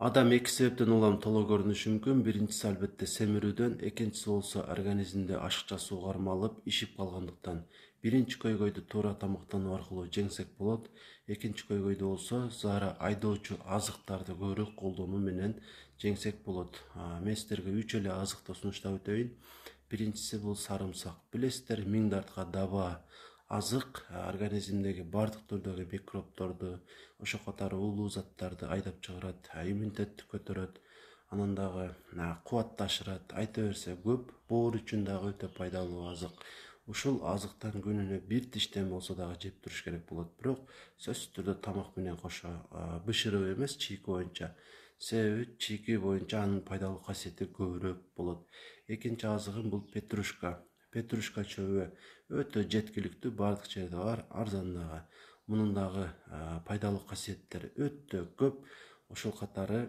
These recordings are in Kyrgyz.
адам эки себептен улам толо көрүнүшү мүмкүн биринчиси албетте семирүүдөн экинчиси болсо организмде ашыкча суу кармалып ишип калгандыктан биринчи көйгөйдү туура тамактануу аркылуу жеңсек болот экинчи көйгөйдү болсо заара айдоочу азыктарды көбүрөөк колдонуу менен жеңсек болот мен сиздерге үч эле азыкты сунуштап өтөйүн биринчиси бул сарымсак билесиздер миң дартка дабаа азык э, организмдеги баардык түрдөгү микробдорду ошол катары уулуу заттарды айдап чыгарат э, иммунитетти көтөрөт анан дагы э, кубатты ашырат айта берсе көп боор үчүн дагы өтө пайдалуу азык ушул азыктан күнүнө бир тиштен болсо дагы жеп туруш керек болот бирок сөзсүз түрдө тамак менен кошо бышырып эмес чийки боюнча себеби чийки боюнча анын пайдалуу касиети көбүрөөк болот экинчи азыгым бул петрушка петрушка чөбү өтө жеткиликтүү баардык жерде бар арзан дагы мунун дагы пайдалуу касиеттери өтө көп ошол катары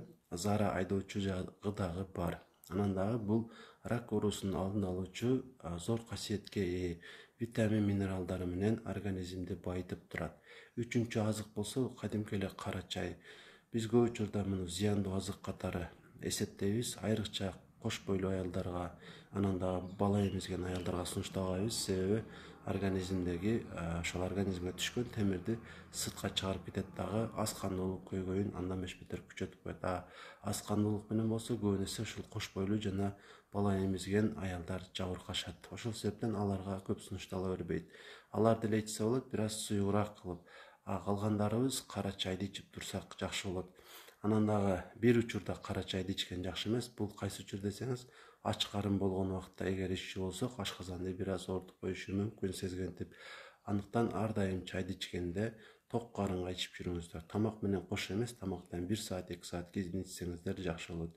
зара айдоочу жагы дагы бар анан дагы бул рак оорусун алдын алуучу зор касиетке ээ витамин минералдары менен организмди байытып турат үчүнчү азык болсо кадимки эле кара чай биз көп учурда муну зыяндуу азык катары эсептейбиз айрыкча кош бойлуу аялдарга анан дагы бала эмизген аялдарга сунуштабайбыз себеби организмдеги э, ошол организмге түшкөн темирди сыртка чыгарып кетет дагы аз кандуулук көйгөйүн андан беш бетер күчөтүп коет а аз кандуулук менен болсо көбүнесе ушул кош бойлуу жана бала эмизген аялдар жабыркашат ошол себептен аларга көп сунуштала бербейт алар деле ичсе болот бир аз суюгураак кылып а калгандарыбыз кара чайды ичип турсак жакшы болот анан дагы бир учурда кара чайды ичкен жакшы эмес бул кайсы учур десеңиз ач карын болгон убакыта эгер иччү болсок ашказанды бир аз оорутуп коюшу мүмкүн сезгентип андыктан ар дайым чайды ичкенде ток карынга ичип жүрүңүздөр тамак менен кошо эмес тамактан бир саат эки саат кийин ичсеңиздер жакшы болот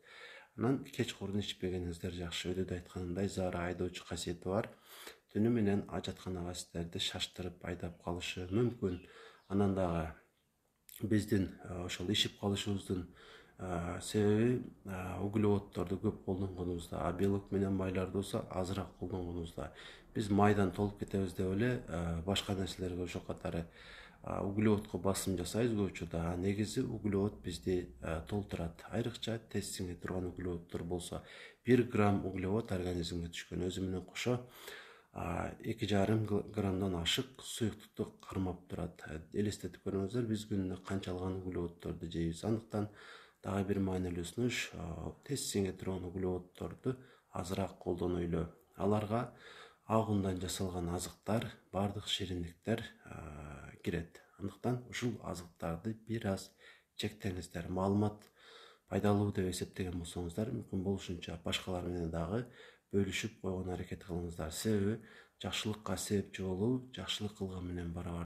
анан кеч курун ичпегениңиздер жакшы өйдөдө айтканындай заара айдоочу касиети бар түнү менен жатканага сиздерди шаштырып айдап калышы мүмкүн анан дагы биздин э, ошол ишип калышыбыздын э, себеби э, углеводдорду көп колдонгонубузда а белок менен майларды болсо азыраак колдонгонубузда биз майдан толуп кетебиз деп эле башка нерселерге ошо катары углеводко басым жасайбыз көп учурда а негизи углевод бизди толтурат айрыкча тез сиңе турган углеводдор болсо бир грамм углевод организмге түшкөн өзү менен кошо эки жарым граммдан ашык суюктукту кармап турат э, элестетип көрүңүздөр биз күнүнө канчалган углеводдорду жейбиз андыктан дагы бир маанилүү сунуш тез сиңе турган углеводдорду азыраак колдонойлу аларга ак ундан жасалган азыктар баардык шириндиктер кирет андыктан ушул азыктарды бир аз чектеңиздер маалымат пайдалуу деп эсептеген болсоңуздар мүмкүн болушунча башкалар менен дагы бөлүшүп койгон аракет кылыңыздар себеби жакшылыкка себепчи болуу жакшылык кылган менен барабар